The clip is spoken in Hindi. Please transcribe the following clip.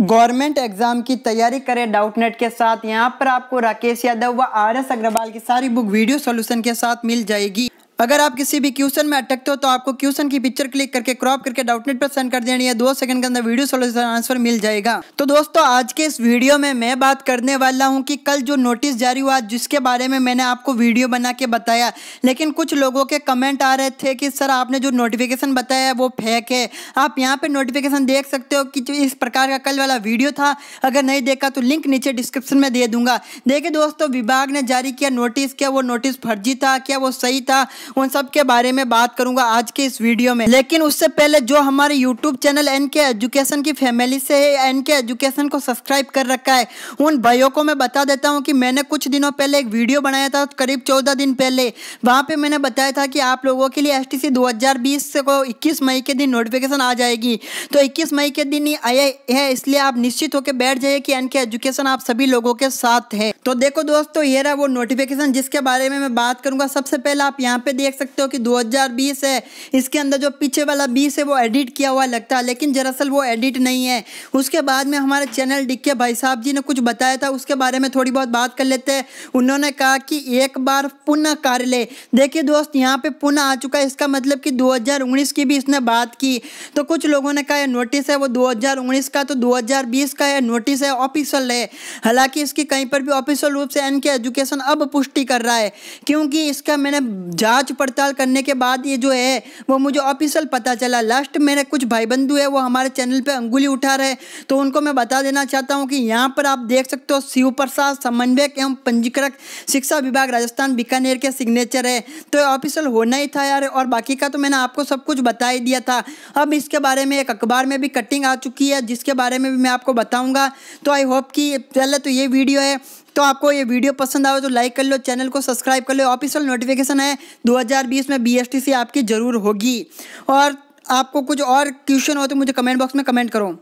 गवर्नमेंट एग्जाम की तैयारी करें डाउट नेट के साथ यहाँ पर आपको राकेश यादव व आर एस अग्रवाल की सारी बुक वीडियो सॉल्यूशन के साथ मिल जाएगी अगर आप किसी भी क्वेश्चन में अटकते हो तो आपको क्वेश्चन की पिक्चर क्लिक करके क्रॉप करके डाउटनेट पर सेंड कर देनी है दो सेकंड के अंदर वीडियो सोल्यूशन आंसर मिल जाएगा तो दोस्तों आज के इस वीडियो में मैं बात करने वाला हूं कि कल जो नोटिस जारी हुआ जिसके बारे में मैंने आपको वीडियो बना के बताया लेकिन कुछ लोगों के कमेंट आ रहे थे कि सर आपने जो नोटिफिकेशन बताया है वो फेक है आप यहाँ पर नोटिफिकेशन देख सकते हो कि इस प्रकार का कल वाला वीडियो था अगर नहीं देखा तो लिंक नीचे डिस्क्रिप्शन में दे दूंगा देखिए दोस्तों विभाग ने जारी किया नोटिस क्या वो नोटिस फर्जी था क्या वो सही था उन सब के बारे में बात करूंगा आज के इस वीडियो में लेकिन उससे पहले जो हमारे YouTube channel N K education की फैमिली से एन के एजुकेशन को सब्सक्राइब कर रखा है उन भाइयों को मैं बता देता हूँ कि मैंने कुछ दिनों पहले एक वीडियो बनाया था करीब चौदह दिन पहले वहाँ पर मैंने बताया था कि आप लोगों के लिए एस टी को इक्कीस मई के दिन नोटिफिकेशन आ जाएगी तो इक्कीस मई के दिन ही आया है इसलिए आप निश्चित होकर बैठ जाइए कि एन के एजुकेशन आप सभी लोगों के साथ है तो देखो दोस्तों ये रहा वो नोटिफिकेशन जिसके बारे में मैं बात करूंगा सबसे पहले आप यहाँ पे देख सकते हो कि 2020 है इसके अंदर जो पीछे वाला 20 है वो एडिट किया हुआ लगता है लेकिन दरअसल वो एडिट नहीं है उसके बाद में हमारे चैनल डिक्के भाई साहब जी ने कुछ बताया था उसके बारे में थोड़ी बहुत बात कर लेते हैं उन्होंने कहा कि एक बार पुनः ले देखिए दोस्त यहाँ पर पुनः आ चुका है इसका मतलब कि दो की भी इसने बात की तो कुछ लोगों ने कहा यह नोटिस है वो दो का तो दो का यह नोटिस है ऑफिसल है हालाँकि इसकी कहीं पर भी ऑफिसल रूप से एन एजुकेशन अब पुष्टि कर रहा है क्योंकि इसका मैंने जा जांच पड़ताल करने के बाद ये जो है वो मुझे ऑफिशियल पता चला लास्ट मेरे कुछ भाई बंधु है वो हमारे चैनल पे अंगुली उठा रहे तो उनको मैं बता देना चाहता हूँ कि यहाँ पर आप देख सकते हो शिव प्रसाद समन्वयक एवं पंजीकृत शिक्षा विभाग राजस्थान बीकानेर के सिग्नेचर है तो ये ऑफिशियल होना ही था यार और बाकी का तो मैंने आपको सब कुछ बता ही दिया था अब इसके बारे में एक अखबार में भी कटिंग आ चुकी है जिसके बारे में भी मैं आपको बताऊँगा तो आई होप कि पहले तो ये वीडियो है तो आपको ये वीडियो पसंद आए तो लाइक कर लो चैनल को सब्सक्राइब कर लो ऑफिशियल नोटिफिकेशन है 2020 में बी आपकी ज़रूर होगी और आपको कुछ और क्वेश्चन हो तो मुझे कमेंट बॉक्स में कमेंट करो